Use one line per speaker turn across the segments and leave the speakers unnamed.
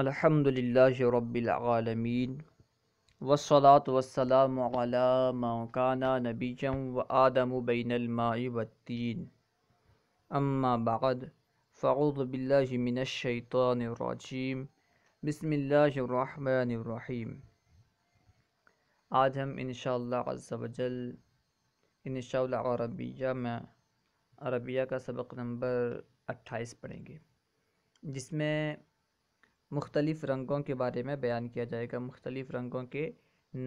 الحمد للہ رب العالمین وسلاۃ وسلم نبیجم و آدم بین الماء والتین اما بعد فعوذ باللہ من الشیطان الرجیم بسم اللہ الرحمن الرحیم آج ہم انشاءاللہ عز و جل انشاءاللہ عربیہ میں عربیہ کا سبق نمبر اٹھائیس پڑھیں گے جس میں مختلف رنگوں کے بارے میں بیان کیا جائے گا مختلف رنگوں کے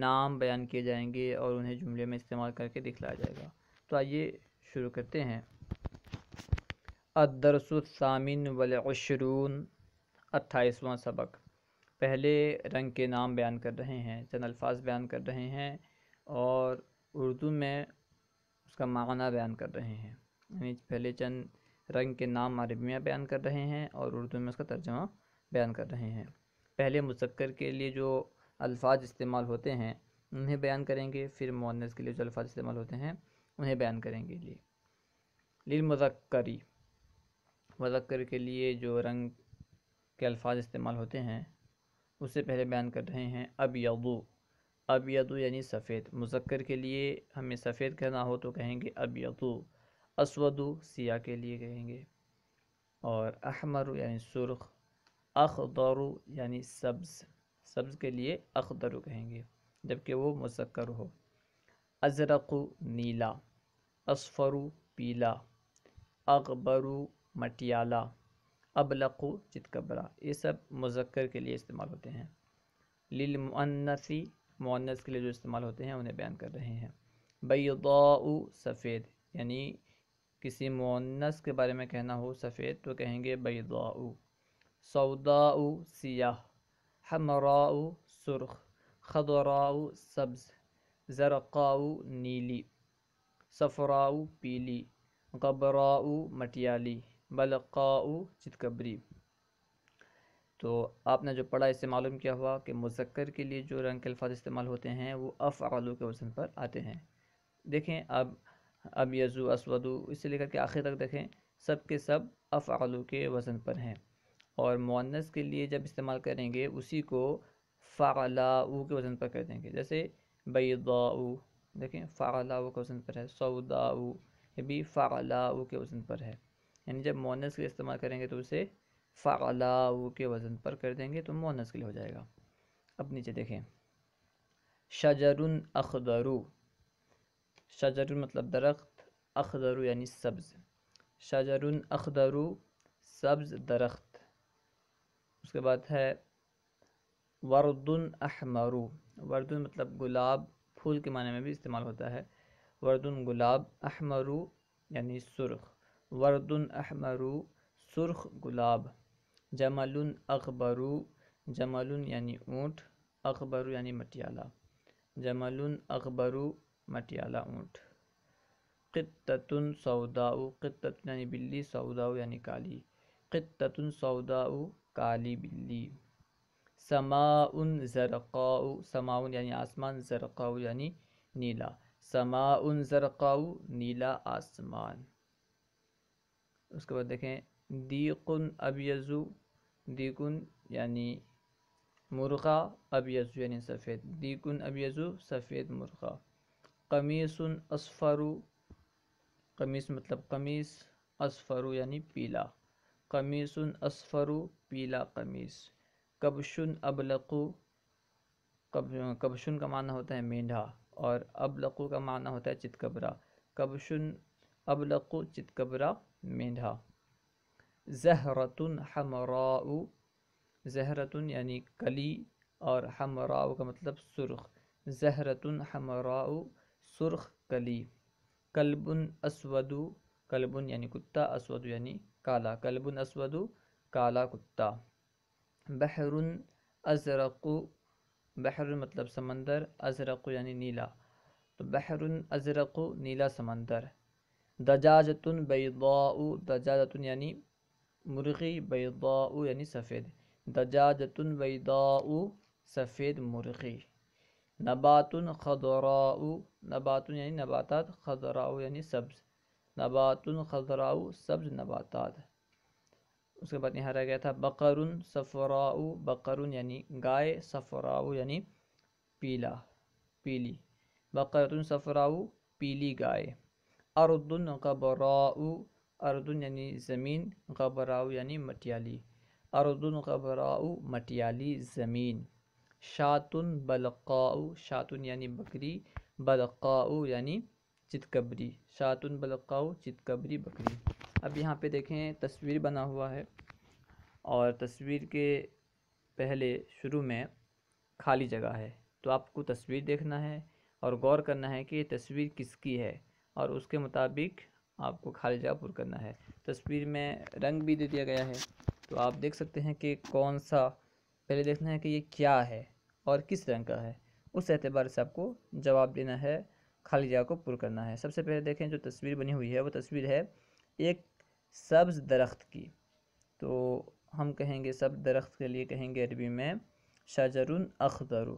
نام بیان کیے جائیں گے اور انہیں جملے میں استعمال کر کے دکھلایا جائے گا تو آئیے شروع کرتے ہیں الدرس الثامن والعشرون اٹھائیسواں سبق پہلے رنگ کے نام بیان کر رہے ہیں چند الفاظ بیان کر رہے ہیں اور اردو میں اس کا معنی بیان کر رہے ہیں یعنی پہلے چند رنگ کے نام عربیہ بیان کر رہے ہیں اور اردو میں اس کا ترجمہ بیان کر رہے ہیں پہلے مذکر کے لیے جو الفاظ استعمال ہوتے ہیں انہیں بیان کریں گے پھر مونس کے لیے جو الفاظ استعمال ہوتے ہیں انہیں بیان کریں گے لیے جی۔ لیل مذکری مذکر کے لیے جو رنگ کے الفاظ استعمال ہوتے ہیں اس سے پہلے بیان کر رہے ہیں اب یدو اب یدو یعنی سفید مذکر کے لیے ہمیں سفید کہنا ہو تو کہیں گے اب یدو اسودو سیاہ کے لیے کہیں گے اور احمر یعنی سرخ اخضر یعنی سبز سبز کے لیے اخضر کہیں گے جبکہ وہ مسکر ہو ازرق نیلا اصفر پیلا اغبر مٹیالا ابلق چتکبرا یہ سب مذکر کے لیے استعمال ہوتے ہیں للمؤنثی معنث کے لیے جو استعمال ہوتے ہیں انہیں بیان کر رہے ہیں بیضاء سفید یعنی کسی معنث کے بارے میں کہنا ہو سفید تو کہیں گے بیضاء سودا سیاہ ہمرا سرخ خدراؤ سبز زرعقا نیلی صفراؤ پیلی غبرا مٹیالی بلقا چتکبری تو آپ نے جو پڑھا اس سے معلوم کیا ہوا کہ مذکر کے لیے جو رنگ کے الفاظ استعمال ہوتے ہیں وہ افعلو کے وزن پر آتے ہیں دیکھیں اب اب یزو اسودو اس سے لے کر کے آخر تک دیکھیں سب کے سب اف کے وزن پر ہیں اور مونس کے لیے جب استعمال کریں گے اسی کو فاغلا او کے وزن پر کر دیں گے جیسے با او دیکھیں فاغ کے وزن پر ہے سعوداؤ یہ بھی فاغلاؤ کے وزن پر ہے یعنی جب مونس کے لیے استعمال کریں گے تو اسے فاغلاؤ کے وزن پر کر دیں گے تو مونس کے لیے ہو جائے گا اب نیچے دیکھیں شجر اخدرو شجر مطلب درخت اخدرو یعنی سبز شجر اخدرو سبز درخت اس کے بعد ہے وردن احمرو وردن مطلب گلاب پھول کے معنی میں بھی استعمال ہوتا ہے وردن گلاب احمرو یعنی سرخ وردن احمرو سرخ گلاب اخبرو جمل یعنی اونٹ اخبرو یعنی مٹیالہ اخبرو مٹیالہ اونٹ قطتن سوداؤ قطتن یعنی بلی سوداؤ یعنی کالی قطتن سوداؤ کالی بلی سماؤن زرقاؤ سماؤن یعنی يعني آسمان زرقاؤ یعنی يعني نیلا سماؤن زرقاؤ نیلا آسمان اس کے بعد دیکھیں دیقن ابیزو دیقن یعنی مرغا ابیزو یعنی سفید دیقن ابیزو سفید مرغا قمیسن اصفرو قمیس مطلب قمیس اصفرو یعنی پیلا قمیص اسفرو پیلا قمیص کبشن ابلقو کبشن کا معنی ہوتا ہے مینڈھا اور ابلقو کا معنی ہوتا ہے چتکبرا کبشن ابلقو چتکبرا مینڈھا زہرتن ہمراؤ زہرتن یعنی کلی اور ہمراؤ کا مطلب سرخ زہرتن ہمراؤ سرخ کلی کلبن اسودو کلبن یعنی کتا اسودو یعنی کالا کلب اسود کالا کتا بحر ازرق بحر مطلب سمندر ازرق یعنی نیلا تو بحر ازرق نیلا سمندر دجاجتن بیضاء دجاجتن یعنی مرغی بیضاء یعنی سفید دجاجتن بیضاء سفید مرغی نباتن خضراء نبات یعنی نباتات خضراء یعنی سبز نبات الخضراؤ سبز نباتات اس کے بعد یہاں رہ گیا تھا بقر صفراء بقر یعنی گائے صفراء یعنی پیلا پیلی بقر صفراؤ پیلی گائے اردن غبراء اردن یعنی زمین غبراؤ یعنی مٹیالی اردن غبراء مٹیالی زمین شاتن بلقاء شاتن یعنی بکری بلقاء یعنی چتکبری شاعت بلقاؤ چتکبری بکری اب یہاں پہ دیکھیں تصویر بنا ہوا ہے اور تصویر کے پہلے شروع میں خالی جگہ ہے تو آپ کو تصویر دیکھنا ہے اور غور کرنا ہے کہ یہ تصویر کس کی ہے اور اس کے مطابق آپ کو خالی جگہ پر کرنا ہے تصویر میں رنگ بھی دے دیا گیا ہے تو آپ دیکھ سکتے ہیں کہ کون سا پہلے دیکھنا ہے کہ یہ کیا ہے اور کس رنگ کا ہے اس اعتبار سے آپ کو جواب دینا ہے خالی جگہ کو پر کرنا ہے سب سے پہلے دیکھیں جو تصویر بنی ہوئی ہے وہ تصویر ہے ایک سبز درخت کی تو ہم کہیں گے سبز درخت کے لیے کہیں گے عربی میں شجرن ان اخدر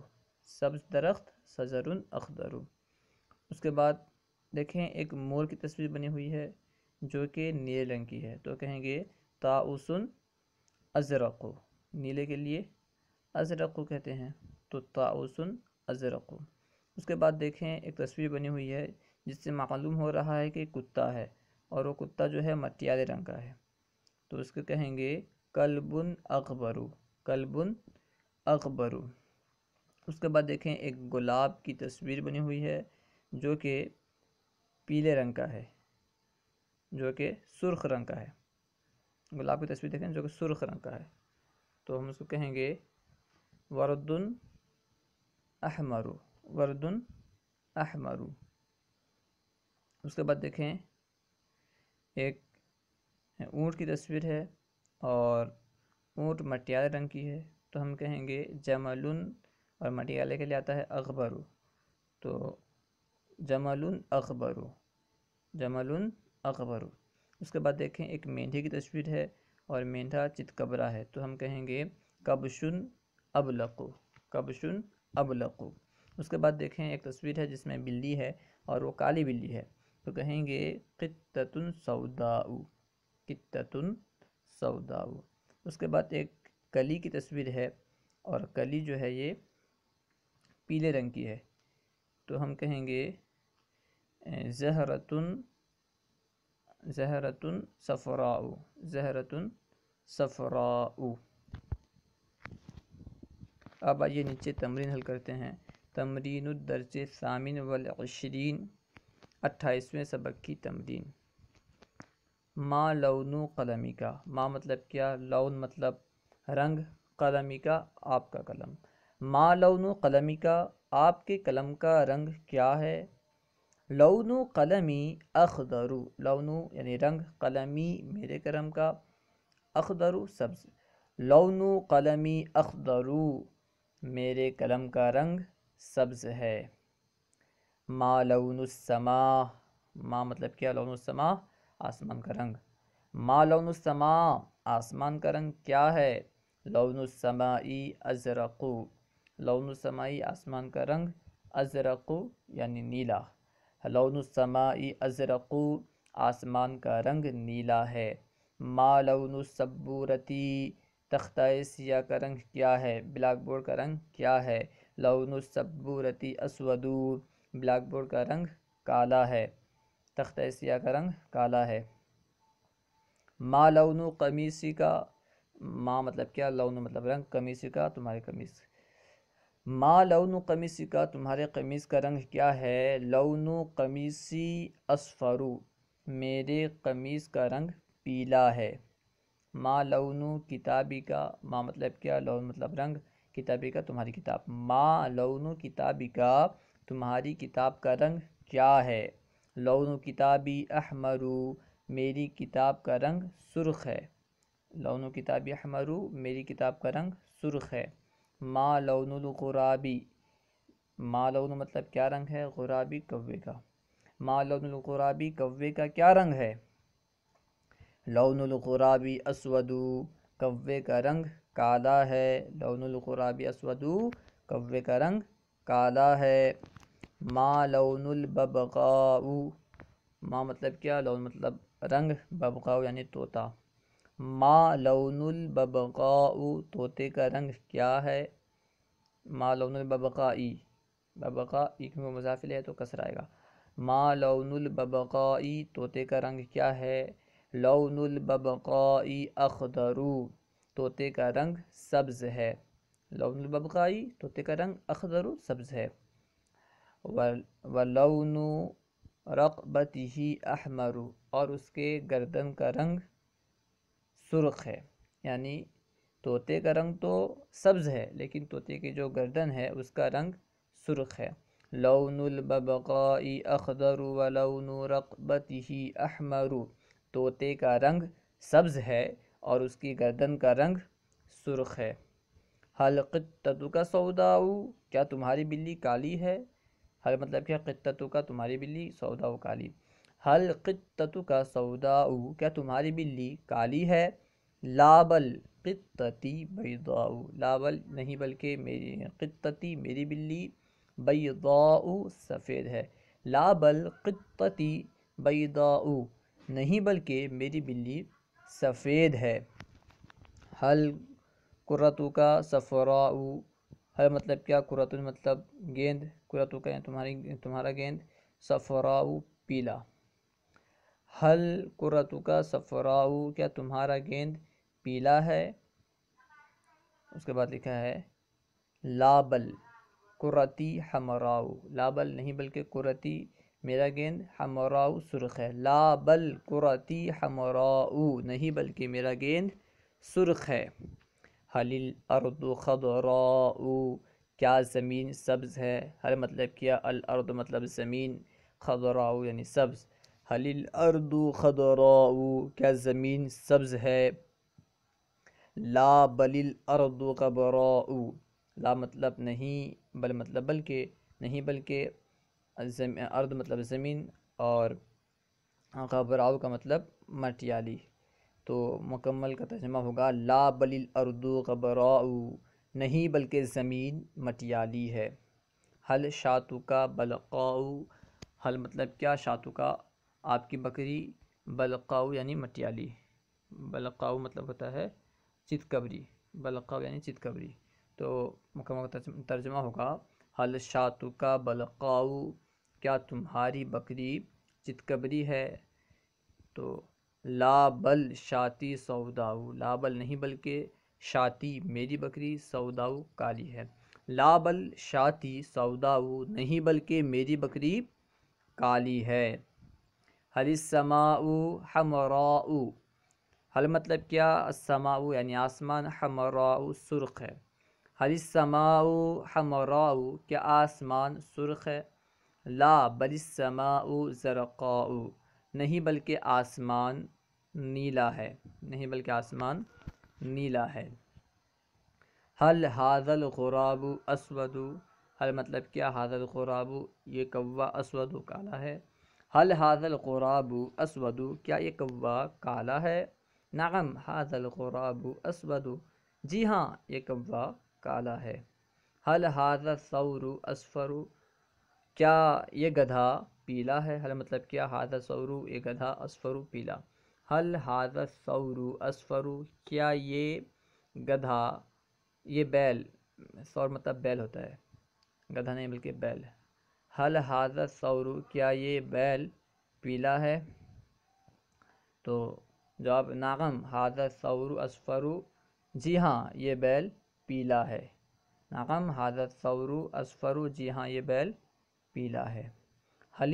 سبز درخت شجرن ال اخدر اس کے بعد دیکھیں ایک مور کی تصویر بنی ہوئی ہے جو کہ نیلے رنگ کی ہے تو کہیں گے تاؤسن ازرق نیلے کے لیے ازرق کہتے ہیں تو تاؤسن ازرق اس کے بعد دیکھیں ایک تصویر بنی ہوئی ہے جس سے معلوم ہو رہا ہے کہ کتا ہے اور وہ کتا جو ہے مٹیالے رنگ کا ہے تو اس کو کہیں گے کلبن بُن کلبن اکبر اس کے بعد دیکھیں ایک گلاب کی تصویر بنی ہوئی ہے جو کہ پیلے رنگ کا ہے جو کہ سرخ رنگ کا ہے گلاب کی تصویر دیکھیں جو کہ سرخ رنگ کا ہے تو ہم اس کو کہیں گے وردن احمرو وردن احمرو اس کے بعد دیکھیں ایک اونٹ کی تصویر ہے اور اونٹ مٹیالے رنگ کی ہے تو ہم کہیں گے جمالن اور مٹیالے کے لیے آتا ہے اخبر تو جمالن اخبرو جمالن اخبر اس کے بعد دیکھیں ایک مینڈھی کی تصویر ہے اور چت چتکبرا ہے تو ہم کہیں گے کبشن ابلقو کبشن ابلقو اس کے بعد دیکھیں ایک تصویر ہے جس میں بلی ہے اور وہ کالی بلی ہے تو کہیں گے قطتن سوداؤ قطتن سوداؤ اس کے بعد ایک کلی کی تصویر ہے اور کلی جو ہے یہ پیلے رنگ کی ہے تو ہم کہیں گے زہرتن زہرتن سفراؤ زہرتن سفراؤ اب آئیے نیچے تمرین حل کرتے ہیں تمرین الدرج ثامن والعشرین اٹھائیسویں سبق کی تمرین ما لون کا ما مطلب کیا لون مطلب رنگ قلمی کا آپ کا قلم ما لون قلمی کا آپ کے قلم کا رنگ کیا ہے لون قلمی قلم اخدر لون یعنی رنگ قلمی میرے قلم کا اخدر سبز لون قلمی قلم اخدرو میرے قلم کا رنگ سبز ہے ما لون السما ما مطلب کیا لون السما آسمان کا رنگ ما لون السما آسمان کا رنگ کیا ہے لون السمائی ازرقو لون السمائی آسمان کا رنگ ازرقو یعنی نیلا لون السمائی ازرقو آسمان کا رنگ نیلا ہے ما لون السبورتی تختہ سیاہ کا رنگ کیا ہے بلیک بورڈ کا رنگ کیا ہے لون الصبورتی اسودو بلیک بورڈ کا رنگ کالا ہے تخت سیاہ کا رنگ کالا ہے ما لون قمیصی کا ما مطلب کیا لون مطلب رنگ قمیصی کا تمہارے قمیص ما لون قمیصی کا تمہارے قمیص کا رنگ کیا ہے لون قمیصی اسفرو میرے قمیص کا رنگ پیلا ہے ما لون کتابی کا ما مطلب کیا لون مطلب رنگ کتابی کا تمہاری کتاب ما لون کتابی کا تمہاری کتاب کا رنگ کیا ہے لون کتابی احمرو میری کتاب کا رنگ سرخ ہے لون کتابی احمرو میری کتاب کا رنگ سرخ ہے ما لون القرابی ما لون مطلب کیا رنگ ہے غرابی کوے کا ما لون القرابی کوے کا کیا رنگ ہے لون القرابی اسودو کوے کا رنگ کالا ہے لون الغراب اسودو کوے کا رنگ کالا ہے ما لون الببغاؤ ما مطلب کیا لون مطلب رنگ ببغاؤ یعنی طوطا ما لون الببغاؤ طوطے کا رنگ کیا ہے ما لون الببغائی ببقا ایک میں مضافل ہے تو کسر آئے گا ما لون الببغائی طوطے کا رنگ کیا ہے لون الببغائی اخدرو طوطے کا رنگ سبز ہے لون الببغائی طوطے کا رنگ اخضر و سبز ہے و لون رقبت ہی احمر اور اس کے گردن کا رنگ سرخ ہے یعنی طوطے کا رنگ تو سبز ہے لیکن طوطے کے جو گردن ہے اس کا رنگ سرخ ہے لون الببغائی اخضر و لون ہی احمر طوطے کا رنگ سبز ہے اور اس کی گردن کا رنگ سرخ ہے حل قطتو کا سوداؤ کیا تمہاری بلی کالی ہے حل مطلب کیا قطتو کا تمہاری بلی سوداؤ کالی حل قطتو کا سوداؤ کیا تمہاری بلی کالی ہے لا بل بیضاؤ لابل بل نہیں بلکہ میری قطتی میری بلی بیضاؤ سفید ہے لا بل بیضاؤ نہیں بلکہ میری بلی سفید ہے حل قرۃ کا سفراؤ حل مطلب کیا قرۃ مطلب گیند قرۃ کا یعنی تمہاری تمہارا گیند سفرا پیلا حل قرۃ کا سفراؤ کیا تمہارا گیند پیلا ہے اس کے بعد لکھا ہے لابل قرتی ہمراؤ لابل نہیں بلکہ قرتی میرا گیند ہمراؤ سرخ ہے لا بل قرتی ہمراؤ نہیں بلکہ میرا گیند سرخ ہے حلیل ارد خضراؤ کیا زمین سبز ہے ہر مطلب کیا الارض مطلب زمین خضراؤ یعنی سبز حلیل ارد خضراؤ کیا زمین سبز ہے لا بل ارد قبراؤ لا مطلب نہیں بل مطلب بلکہ نہیں بلکہ ارد مطلب زمین اور غبراؤ کا مطلب مٹیالی تو مکمل کا ترجمہ ہوگا لا بل الارض غبراؤ نہیں بلکہ زمین مٹیالی ہے حل شاتو کا بلقاؤ حل مطلب کیا شاتو کا آپ کی بکری بلقاؤ یعنی مٹیالی بلقاؤ مطلب ہوتا ہے چت بلق بلقاؤ یعنی چت قبری تو مکمل کا ترجمہ ہوگا حل شاتو کا بلقاؤ کیا تمہاری بکری چتکبری ہے تو لا بل شاتی سودا لا لابل نہیں بلکہ شاتی میری بکری سوداؤ کالی ہے لا بل شاتی سودا نہیں بلکہ میری بکری کالی ہے ہری سماؤ ہمراؤ حل مطلب کیا سماؤ یعنی آسمان ہمراؤ سرخ ہے ہری سماؤ ہمراؤ کیا آسمان سرخ ہے لا بل السماء زرقاء نہیں بلکہ آسمان نیلا ہے نہیں بلکہ آسمان نیلا ہے حل حاضل غراب اسود حل مطلب کیا حاضل غراب یہ کوا اسود کالا ہے حل حاضل غراب اسود کیا یہ کوا کالا ہے نعم حاضل غراب اسود جی ہاں یہ کوا کالا ہے حل حاضل ثور اسفر کیا یہ گدھا پیلا ہے ہل مطلب کیا ہاد سورو یہ گدھا اسفرو پیلا حل ہاد سورو اسفرو کیا یہ گدھا یہ بیل سور مطلب بیل ہوتا ہے گدھا نہیں بلکہ بیل حل ہاد سورو کیا یہ بیل پیلا ہے تو جواب ناغم ہاد سورو اسفرو جی ہاں یہ بیل پیلا ہے ناغم ہاد سورو اسفرو جی ہاں یہ بیل پیلا ہے حل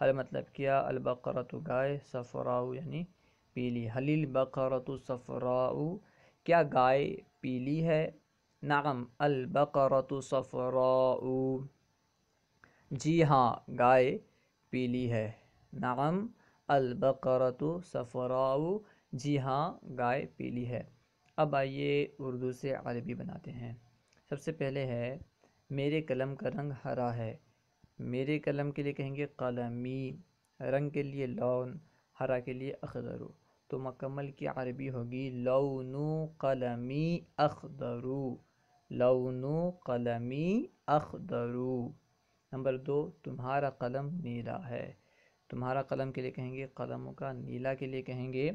حل مطلب کیا البقرتو گائے صفراؤ یعنی پیلی حل صفراؤ کیا گائے پیلی ہے نعم البق رتو صفراؤ جی ہاں گائے پیلی ہے نعم البقرۃ صفراؤ جی ہاں گائے پیلی ہے اب آئیے اردو سے عربی بناتے ہیں سب سے پہلے ہے میرے قلم کا رنگ ہرا ہے میرے قلم کے لیے کہیں گے قلمی رنگ کے لیے لون ہرا کے لیے اخضر تو مکمل کی عربی ہوگی لون قلمی قلم اخدر لون قلمی قلم نمبر دو تمہارا قلم نیلا ہے تمہارا قلم کے لیے کہیں گے قلم کا نیلا کے لیے کہیں گے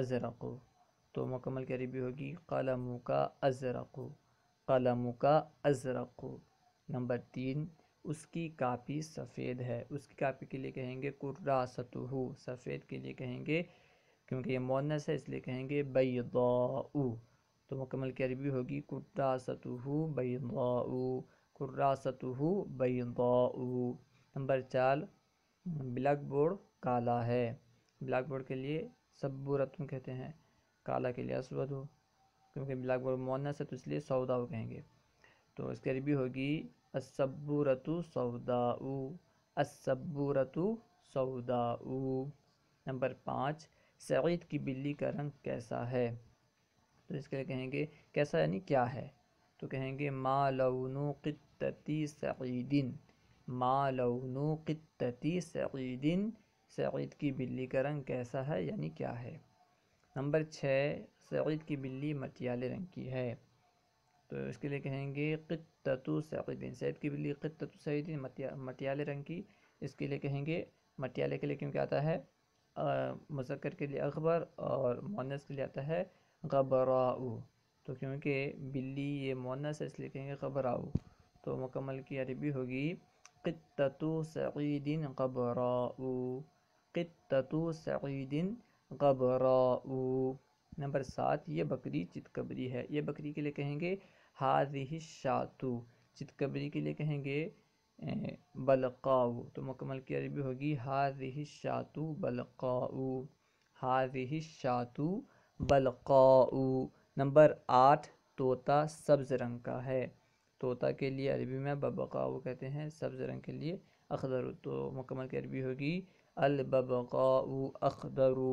ازرق تو مکمل کی عربی ہوگی قلم کا ازرق قلم کا ازرق نمبر تین اس کی کاپی سفید ہے اس کی کاپی کے لیے کہیں گے کراست سفید کے لیے کہیں گے کیونکہ یہ مونس ہے اس لیے کہیں گے بیضاء تو مکمل کی عربی ہوگی کراست بیضاء بین بیضاء کرا نمبر چار بلیک بورڈ کالا ہے بلیک بورڈ کے لیے سبورتم کہتے ہیں کالا کے لیے اسود ہو کیونکہ بلاک بول مونس ہے تو اس لیے سودا او کہیں گے تو اس کے عربی ہوگی اسبورتو سودا او اسب سودا او نمبر پانچ سعید کی بلی کا رنگ کیسا ہے تو اس کے لیے کہیں گے کیسا یعنی کیا ہے تو کہیں گے ما لون قطتی سعیدن ما لون قطتی سعیدن سعید کی بلی کا رنگ کیسا ہے یعنی کیا ہے نمبر چھ سعید کی بلی مٹیالے رنگ کی ہے تو اس کے لیے کہیں گے قطو سعیدین یعنی سعید کی بلی قطتو سعیدین یعنی مٹیالے رنگ کی اس کے لیے کہیں گے مٹیالے کے لیے کیونکہ آتا ہے مذکر کے لیے اخبر اور مونس کے لیے آتا ہے غبراؤ تو کیونکہ بلی یہ مونس ہے اس لیے کہیں گے غبراؤ تو مکمل کی عربی ہوگی قطتو سعیدین غبراؤ قطتو سعیدین غبرا نمبر سات یہ بکری چتکبری ہے یہ بکری کے لیے کہیں گے ہار شاتو چتکبری کے لیے کہیں گے بلقاؤ تو مکمل کی عربی ہوگی ہار شاتو بلقاؤ بلقع شاتو بلقاؤ نمبر آٹھ طوطا سبز رنگ کا ہے طوطا کے لیے عربی میں ببقاؤ کہتے ہیں سبز رنگ کے لیے اخضر تو مکمل کی عربی ہوگی البب اخضرو اخدرو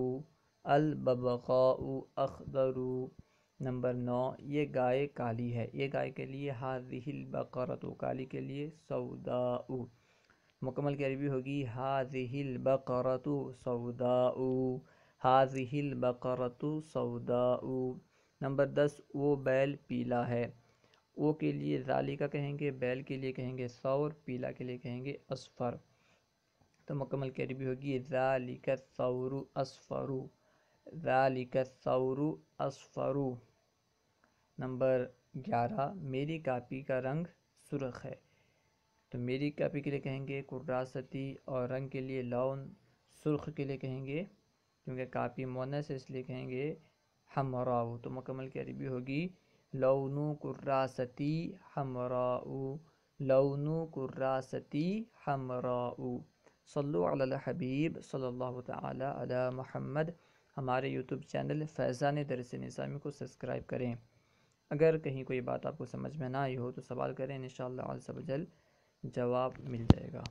البقا اخدرو نمبر نو یہ گائے کالی ہے یہ گائے کے لیے حاضح بقرۃو کالی کے لیے سودا مکمل مکمل عربی ہوگی حاضح بقرۃ سودا حاضح ہل سودا نمبر دس وہ بیل پیلا ہے وہ کے لیے ذالی کا کہیں گے بیل کے لیے کہیں گے سور پیلا کے لیے کہیں گے اسفر تو مکمل کی عربی ہوگی ذالی کا سور اسفرو ذالک الثور اصفر نمبر گیارہ میری کاپی کا رنگ سرخ ہے تو میری کاپی کے لیے کہیں گے کراستی اور رنگ کے لیے لون سرخ کے لیے کہیں گے کیونکہ کاپی مونس سے اس لیے کہیں گے ہمرا تو مکمل کی عربی ہوگی لون کراستی ہمرا لون کراستی ہمرا صلو علی الحبیب صلی اللہ تعالی علی محمد ہمارے یوٹیوب چینل فیضان درس نظامی کو سبسکرائب کریں اگر کہیں کوئی بات آپ کو سمجھ میں نہ آئی ہو تو سوال کریں انشاءاللہ شاء اللہ جواب مل جائے گا